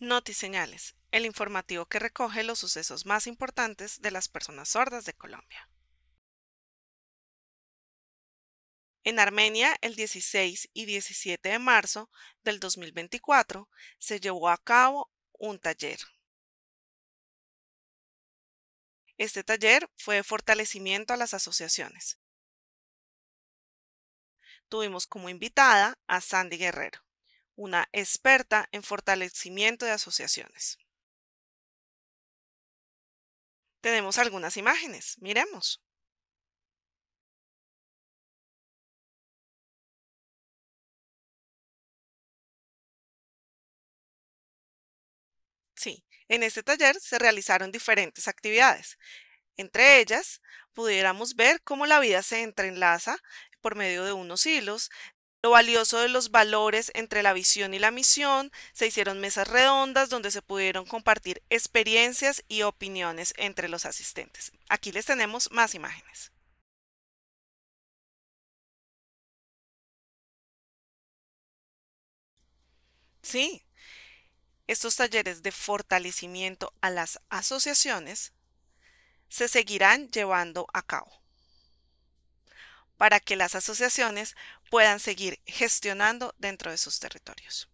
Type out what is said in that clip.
Notiseñales, el informativo que recoge los sucesos más importantes de las personas sordas de Colombia. En Armenia, el 16 y 17 de marzo del 2024, se llevó a cabo un taller. Este taller fue de fortalecimiento a las asociaciones. Tuvimos como invitada a Sandy Guerrero una experta en fortalecimiento de asociaciones. Tenemos algunas imágenes, miremos. Sí, en este taller se realizaron diferentes actividades. Entre ellas, pudiéramos ver cómo la vida se entrelaza por medio de unos hilos, lo valioso de los valores entre la visión y la misión, se hicieron mesas redondas donde se pudieron compartir experiencias y opiniones entre los asistentes. Aquí les tenemos más imágenes. Sí, estos talleres de fortalecimiento a las asociaciones se seguirán llevando a cabo para que las asociaciones puedan seguir gestionando dentro de sus territorios.